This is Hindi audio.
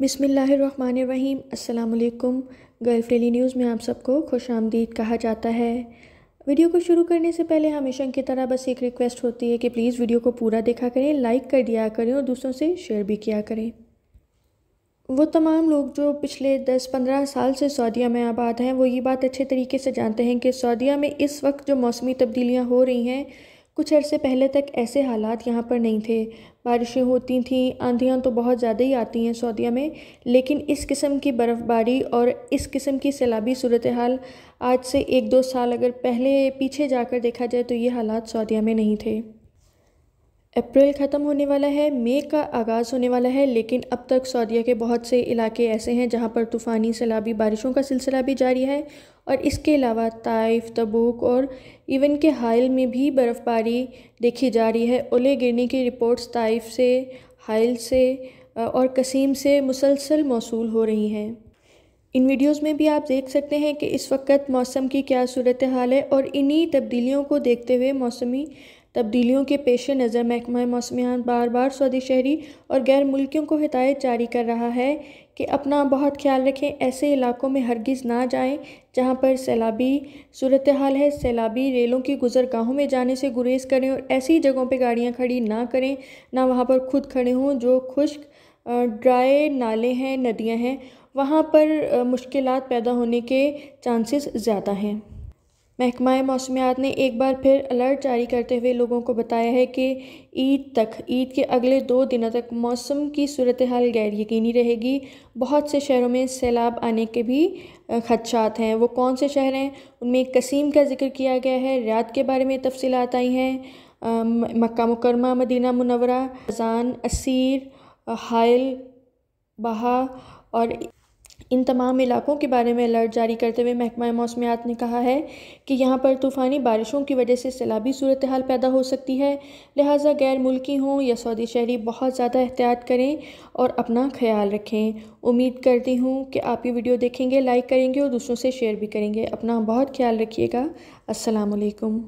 बिसमीम् अल्लाम गल्फ़ डेली न्यूज़ में आप सबको खुश आमदीद कहा जाता है वीडियो को शुरू करने से पहले हमेशा की तरह बस एक रिक्वेस्ट होती है कि प्लीज़ वीडियो को पूरा देखा करें लाइक कर दिया करें और दूसरों से शेयर भी किया करें वो तमाम लोग जो पिछले 10-15 साल से सऊदिया में आबाद हैं वो ये बात अच्छे तरीके से जानते हैं कि सऊदिया में इस वक्त जो मौसमी तब्दीलियाँ हो रही हैं कुछ अरसे पहले तक ऐसे हालात यहाँ पर नहीं थे बारिशें होती थीं आंधियाँ तो बहुत ज़्यादा ही आती हैं सऊदीया में लेकिन इस किस्म की बर्फ़बारी और इस किस्म की सैलाबी सूरत हाल आज से एक दो साल अगर पहले पीछे जाकर देखा जाए तो ये हालात सऊदीया में नहीं थे अप्रैल ख़त्म होने वाला है मई का आगाज़ होने वाला है लेकिन अब तक सऊदीया के बहुत से इलाके ऐसे हैं जहां पर तूफ़ानी सैलाबी बारिशों का सिलसिला भी जारी है और इसके अलावा ताइफ तबूक और इवन के हाइल में भी बर्फ़बारी देखी जा रही है ओले गिरने की रिपोर्ट्स ताइफ से हाइल से और कसीम से मुसलसल मौसू हो रही हैं इन वीडियोस में भी आप देख सकते हैं कि इस वक्त मौसम की क्या सूरत हाल है और इन्हीं तब्दीलियों को देखते हुए मौसमी तब्दीलियों के पेश नज़र महकमा मौसमियात बार बार सऊदी शहरी और गैर मुल्कियों को हिदायत जारी कर रहा है कि अपना बहुत ख्याल रखें ऐसे इलाकों में हरगिज़ ना जाएं जहां पर सैलाबी सूरत हाल है सैलाबी रेलों की गुजरगाहों में जाने से गुरेज़ करें और ऐसी जगहों पर गाड़ियाँ खड़ी ना करें ना वहाँ पर खुद खड़े हों जो खुश्क ड्राई नाले हैं नदियाँ हैं वहाँ पर मुश्किल पैदा होने के चांसेस ज़्यादा हैं महकमा मौसमियात ने एक बार फिर अलर्ट जारी करते हुए लोगों को बताया है कि ईद तक ईद के अगले दो दिनों तक मौसम की सूरत हाल गैर यकीनी रहेगी बहुत से शहरों में सैलाब आने के भी खदशात हैं वो कौन से शहर हैं उनमें कसीम का जिक्र किया गया है रियाद के बारे में तफसीत आई हैं मक्का मुकरमा मदीना मुनवरा अजान असीर हायल बहा और इन तमाम इलाकों के बारे में अलर्ट जारी करते हुए महकमा मौसमियात ने कहा है कि यहाँ पर तूफ़ानी बारिशों की वजह से सैलाबी सूरत हाल पैदा हो सकती है लिहाजा गैर मुल्की हों या सऊदी शहरी बहुत ज़्यादा एहतियात करें और अपना ख्याल रखें उम्मीद करती हूँ कि आप ये वीडियो देखेंगे लाइक करेंगे और दूसरों से शेयर भी करेंगे अपना बहुत ख्याल रखिएगा असलकम